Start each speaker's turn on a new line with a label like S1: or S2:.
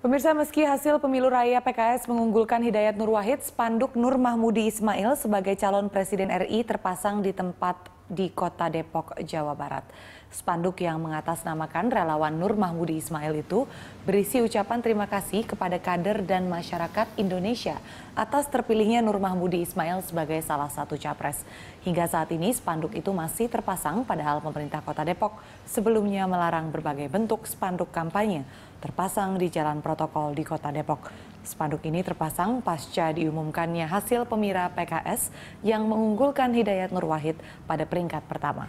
S1: Pemirsa, meski hasil pemilu raya PKS mengunggulkan Hidayat Nur Wahid, spanduk Nur Mahmudi Ismail sebagai calon presiden RI terpasang di tempat di Kota Depok, Jawa Barat. Spanduk yang mengatasnamakan relawan Nur Mahmudi Ismail itu berisi ucapan terima kasih kepada kader dan masyarakat Indonesia atas terpilihnya Nur Mahmudi Ismail sebagai salah satu capres. Hingga saat ini spanduk itu masih terpasang padahal pemerintah Kota Depok sebelumnya melarang berbagai bentuk spanduk kampanye terpasang di jalan protokol di Kota Depok. Spanduk ini terpasang pasca diumumkannya hasil pemira PKS yang mengunggulkan Hidayat Nur Wahid pada peringkat pertama